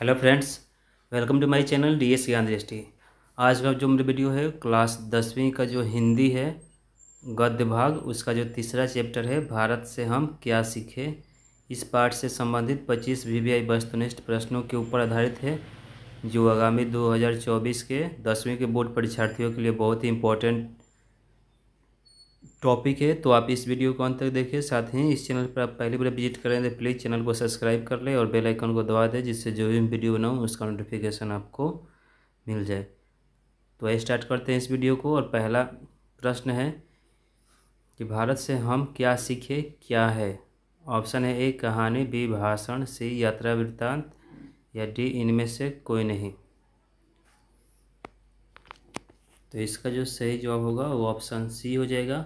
hello friends welcome to my channel D S Gyandrishti आज का जो मेरा वीडियो है क्लास दसवीं का जो हिंदी है गद्य भाग उसका जो तीसरा चैप्टर है भारत से हम क्या सीखे इस पाठ से संबंधित 25 वीवीआई वस्तुनिष्ठ प्रश्नों के ऊपर आधारित है जो आगामी 2024 के दसवीं के बोर्ड परीक्षार्थियों के लिए बहुत ही इंपॉर्टेंट टॉपिक है तो आप इस वीडियो को अंत तक देखें साथ ही इस चैनल पर आप पहली बार विजिट करें तो प्लीज़ चैनल को सब्सक्राइब कर लें और बेल आइकन को दबा दें जिससे जो भी वीडियो बनाऊँ उसका नोटिफिकेशन आपको मिल जाए तो स्टार्ट करते हैं इस वीडियो को और पहला प्रश्न है कि भारत से हम क्या सीखे क्या है ऑप्शन है ए कहानी बी भाषण सी यात्रा वृत्तांत या डी इनमें से कोई नहीं तो इसका जो सही जवाब होगा वो ऑप्शन सी हो जाएगा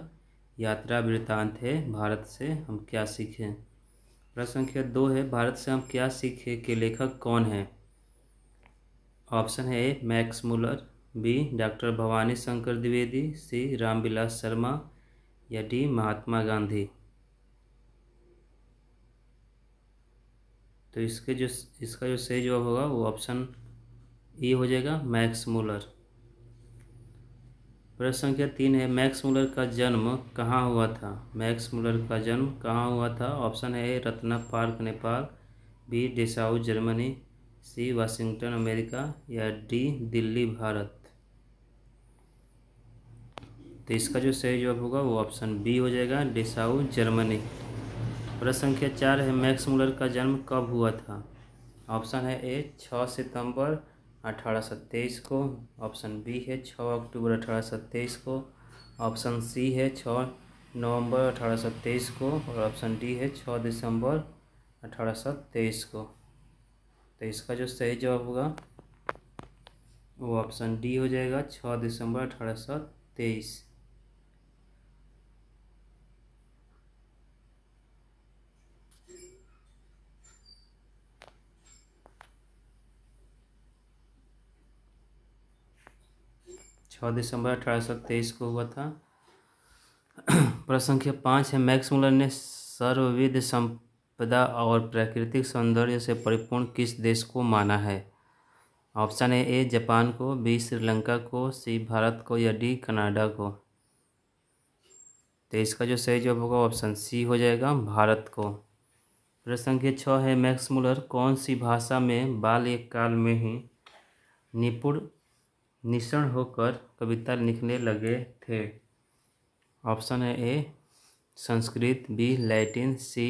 यात्रा वृतांत है भारत से हम क्या सीखें प्रश्न संख्या दो है भारत से हम क्या सीखे के लेखक कौन हैं ऑप्शन है A Max Muller B doctor Bhavani Shankar Dwivedi C Ramvilas Sharma या डी महात्मा गांधी तो इसके जो इसका जो सही जवाब होगा वो ऑप्शन ई हो जाएगा मैक्स मुलर प्रश्न संख्या तीन है मैक्स मुलर का जन्म कहाँ हुआ था मैक्स मुलर का जन्म कहाँ हुआ था ऑप्शन है Ratna park Nepal B Dessau Germany C Washington America या डी दिल्ली भारत तो इसका जो सही जवाब होगा वो ऑप्शन बी हो जाएगा डिसाउ जर्मनी प्रश्न संख्या चार है मैक्स मुलर का जन्म कब हुआ था ऑप्शन है ए छः सितंबर अठारह को ऑप्शन बी है 6 अक्टूबर अठारह को ऑप्शन सी है 6 नवंबर अठारह को और ऑप्शन डी है 6 दिसंबर अठारह को तो इसका जो सही जवाब होगा वो ऑप्शन डी हो जाएगा 6 दिसंबर अठारह छः दिसंबर अठारह सौ तेईस को हुआ था प्रश्न संख्या पाँच है मैक्स मुलर ने सर्वविध संपदा और प्राकृतिक सौंदर्य से परिपूर्ण किस देश को माना है ऑप्शन है ए जापान को बी श्रीलंका को सी भारत को या डी कनाडा को तो इसका जो सही जवाब होगा ऑप्शन सी हो जाएगा भारत को प्रश्न संख्या छः है मैक्स मुलर कौन सी भाषा में बाल्यकाल में ही निपुण निशण होकर कविता लिखने लगे थे ऑप्शन है A Sanskrit B Latin C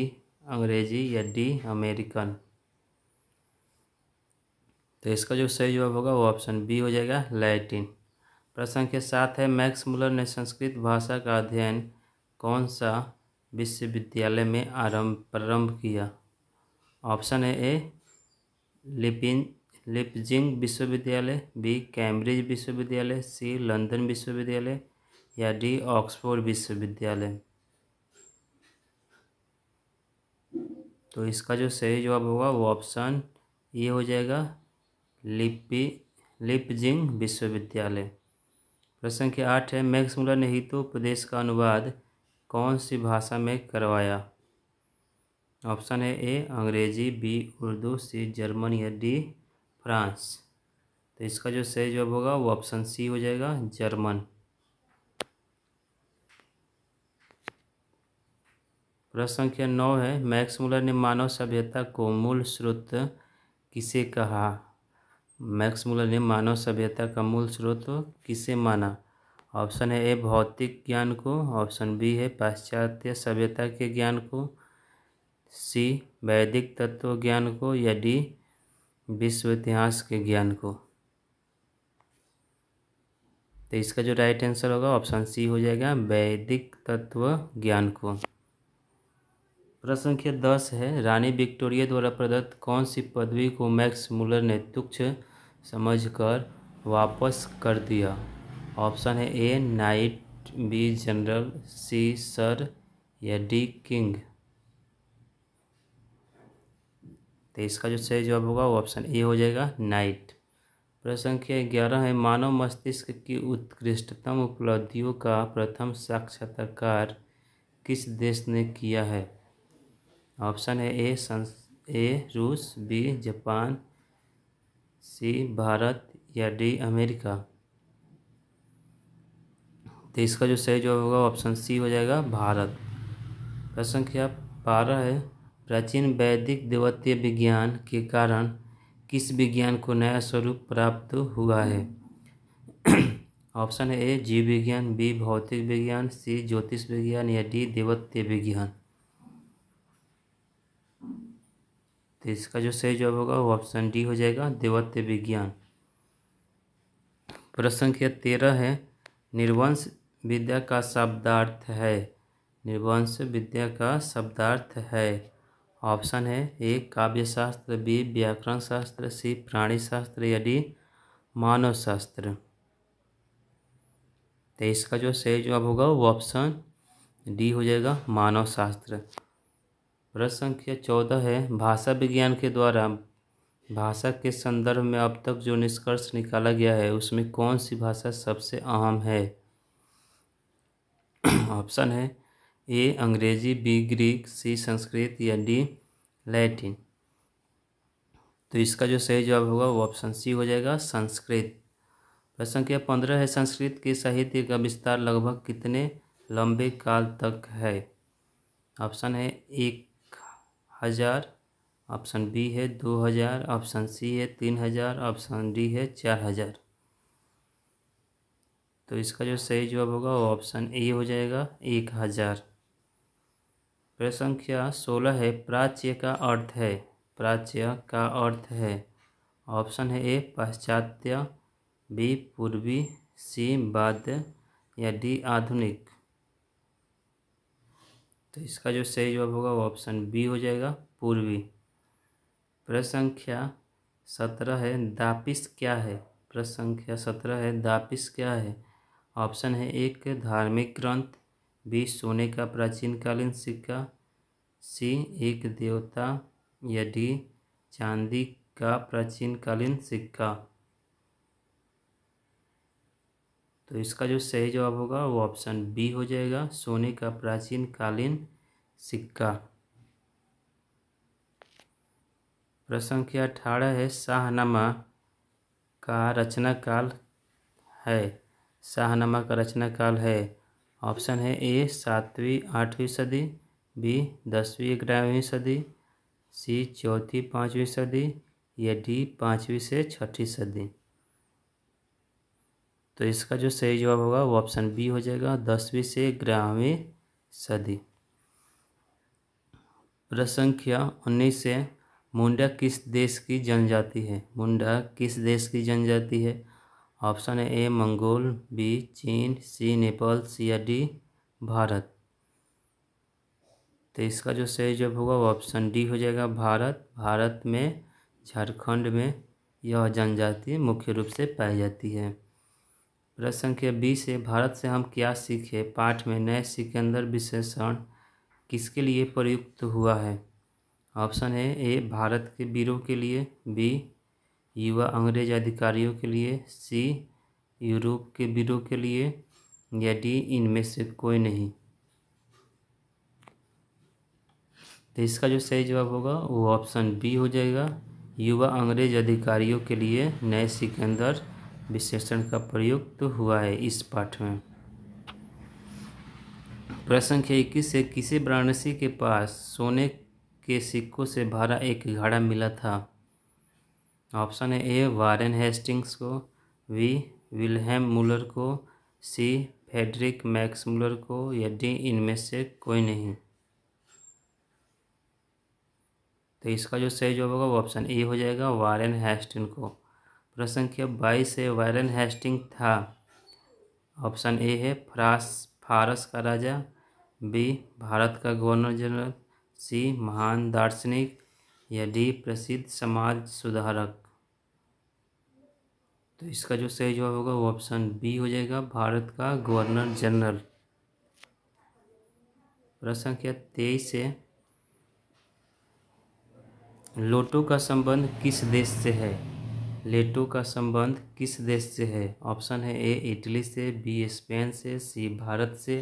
Angrezi या डी अमेरिकन तो इसका जो सही जवाब होगा वो ऑप्शन बी हो जाएगा लैटिन प्रश्न के साथ है मैक्स मुलर ने संस्कृत भाषा का अध्ययन कौन सा विश्वविद्यालय में आरंभ प्रारंभ किया ऑप्शन है ए लिपिन लिपजिंग विश्वविद्यालय बी कैम्ब्रिज विश्वविद्यालय सी लंदन विश्वविद्यालय या डी ऑक्सफोर्ड विश्वविद्यालय तो इसका जो सही जवाब होगा वो ऑप्शन ये हो जाएगा लिपि लिपजिंग विश्वविद्यालय प्रश्न के आठ है मैक्स मुलर ने हितो प्रदेश का अनुवाद कौन सी भाषा में करवाया ऑप्शन है A Angrezi B Urdu C German या डी फ्रांस तो इसका जो सही जवाब होगा वो ऑप्शन सी हो जाएगा जर्मन प्रश्न संख्या नौ है मैक्स मुलर ने मानव सभ्यता को मूल स्रोत किसे कहा मैक्स मुलर ने मानव सभ्यता का मूल स्रोत किसे माना ऑप्शन है ए भौतिक ज्ञान को ऑप्शन बी है पाश्चात्य सभ्यता के ज्ञान को सी वैदिक तत्व ज्ञान को या डी विश्व इतिहास के ज्ञान को तो इसका जो राइट आंसर होगा ऑप्शन सी हो जाएगा वैदिक तत्व ज्ञान को प्रश्न संख्या दस है रानी विक्टोरिया द्वारा प्रदत्त कौन सी पदवी को मैक्स मुलर ने समझ समझकर वापस कर दिया ऑप्शन है A knight B general C sir या डी किंग तो इसका जो सही जवाब होगा वो ऑप्शन ए हो जाएगा नाइट प्रश्न संख्या ग्यारह है मानव मस्तिष्क की उत्कृष्टतम उपलब्धियों का प्रथम साक्षात्कार किस देश ने किया है ऑप्शन है ए संस ए रूस बी जापान सी भारत या डी अमेरिका तो इसका जो सही जवाब होगा ऑप्शन सी हो जाएगा भारत प्रश्न संख्या बारह है प्राचीन वैदिक देवत्य विज्ञान के कारण किस विज्ञान को नया स्वरूप प्राप्त हुआ है ऑप्शन ए जीव विज्ञान बी भौतिक विज्ञान सी ज्योतिष विज्ञान या डी देवत्य विज्ञान तो इसका जो सही जवाब होगा वो ऑप्शन डी हो जाएगा देवत्य विज्ञान प्रश्न संख्या तेरह है निर्वंश विद्या का शब्दार्थ है निर्वंश विद्या का शब्दार्थ है ऑप्शन है एक काव्य शास्त्र बी व्याकरण शास्त्र सी प्राणी शास्त्र या डी मानव शास्त्र तो इसका जो सही जवाब होगा वो ऑप्शन डी हो जाएगा मानव शास्त्र प्रश्न संख्या चौदह है भाषा विज्ञान के द्वारा भाषा के संदर्भ में अब तक जो निष्कर्ष निकाला गया है उसमें कौन सी भाषा सबसे अहम है ऑप्शन है ए अंग्रेजी बी ग्रीक सी संस्कृत या डी लैटिन तो इसका जो सही जवाब होगा वो ऑप्शन सी हो जाएगा संस्कृत प्रश्न संख्या पंद्रह है संस्कृत के साहित्य का विस्तार लगभग कितने लंबे काल तक है ऑप्शन है एक हजार ऑप्शन बी है दो हजार ऑप्शन सी है तीन हजार ऑप्शन डी है चार हजार तो इसका जो सही जवाब होगा वो ऑप्शन ए हो जाएगा एक हज़ार प्रश्न संख्या सोलह है प्राच्य का अर्थ है प्राच्य का अर्थ है ऑप्शन है ए पाश्चात्य बी पूर्वी सी बाद या डी आधुनिक तो इसका जो सही जवाब होगा वो ऑप्शन बी हो जाएगा पूर्वी प्रश्न संख्या सत्रह है दापिस क्या है प्रश्न संख्या सत्रह है दापिस क्या है ऑप्शन है एक धार्मिक ग्रंथ बी सोने का प्राचीन कालीन सिक्का सी एक देवता या डी चांदी का प्राचीन कालीन सिक्का तो इसका जो सही जवाब होगा वो ऑप्शन बी हो जाएगा सोने का प्राचीन कालीन सिक्का प्रश्न संख्या अठारह है शाहनामा का रचना काल है शाहनामा का रचना काल है ऑप्शन है ए सातवीं आठवीं सदी बी दसवीं ग्यारहवीं सदी सी चौथी पाँचवीं सदी या डी पाँचवीं से छठी सदी तो इसका जो सही जवाब होगा वो ऑप्शन बी हो जाएगा दसवीं से ग्यारहवीं सदी प्रसंख्या उन्नीस से मुंडा किस देश की जनजाति है मुंडा किस देश की जनजाति है ऑप्शन है ए मंगोल बी चीन सी नेपाल सी या डी भारत तो इसका जो सही जवाब होगा वो ऑप्शन डी हो जाएगा भारत भारत में झारखंड में यह जनजाति मुख्य रूप से पाई जाती है प्रश्न संख्या बी से भारत से हम क्या सीखे पाठ में नए सिकंदर विशेषण किसके लिए प्रयुक्त हुआ है ऑप्शन है ए भारत के वीरों के लिए बी युवा अंग्रेज अधिकारियों के लिए सी यूरोप के वीरों के लिए या डी इनमें से कोई नहीं तो इसका जो सही जवाब होगा वो ऑप्शन बी हो जाएगा युवा अंग्रेज अधिकारियों के लिए नए सिकंदर विशेषण का प्रयुक्त तो हुआ है इस पाठ में प्रश्न संख्या इक्कीस से किसी वाराणसी के पास सोने के सिक्कों से भरा एक घड़ा मिला था ऑप्शन ए वारेन हेस्टिंग्स को वी विलहेम मुलर को सी फेडरिक मैक्स मुलर को या डी इनमें से कोई नहीं तो इसका जो सही जवाब होगा वो ऑप्शन ए हो जाएगा वारेन हेस्टिंग को प्रश्न संख्या बाईस है वारेन हेस्टिंग था ऑप्शन ए है फ्रांस फारस का राजा बी भारत का गवर्नर जनरल सी महान दार्शनिक या डी प्रसिद्ध समाज सुधारक तो इसका जो सही जवाब होगा वो ऑप्शन बी हो जाएगा भारत का गवर्नर जनरल प्रश्न संख्या तेईस है लोटो का संबंध किस देश से है लेटो का संबंध किस देश से है ऑप्शन है ए इटली से बी स्पेन से सी भारत से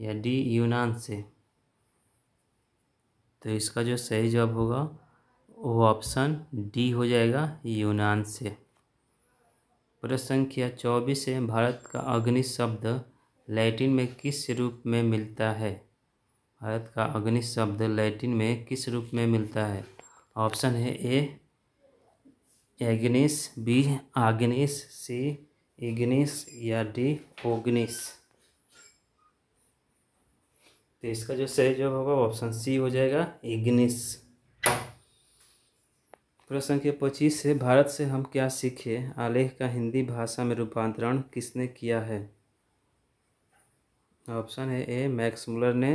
या डी यूनान से तो इसका जो सही जवाब होगा वो ऑप्शन डी हो जाएगा यूनान से प्रश्न संख्या चौबीस है भारत का अग्नि शब्द लैटिन में किस रूप में मिलता है भारत का अग्नि शब्द लैटिन में किस रूप में मिलता है ऑप्शन है A agnis B agnis C ignis या डी ओग्निस तो इसका जो सही जवाब होगा ऑप्शन सी हो जाएगा इग्निस प्रश्न संख्या पच्चीस से भारत से हम क्या सीखे आलेख का हिंदी भाषा में रूपांतरण किसने किया है ऑप्शन है ए मैक्स मुलर ने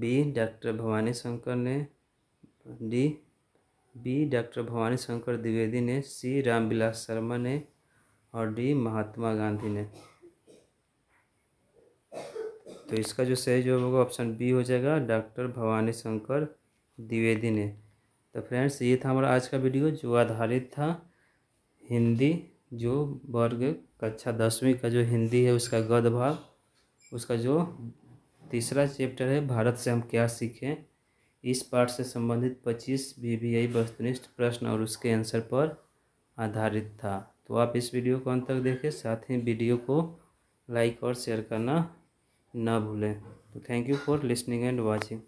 बी डॉक्टर भवानी शंकर ने D B doctor Bhavani Shankar Dwivedi ने सी रामविलास शर्मा ने और डी महात्मा गांधी ने तो इसका जो सही जवाब होगा ऑप्शन बी हो जाएगा डॉक्टर भवानी शंकर द्विवेदी ने तो फ्रेंड्स ये था हमारा आज का वीडियो जो आधारित था हिंदी जो वर्ग कक्षा दसवीं का जो हिंदी है उसका गद भाग उसका जो तीसरा चैप्टर है भारत से हम क्या सीखें इस पाठ से संबंधित 25 आई वस्तुनिष्ठ प्रश्न और उसके आंसर पर आधारित था तो आप इस वीडियो को अंत तक देखें साथ ही वीडियो को लाइक और शेयर करना ना भूलें तो thank you for listening and watching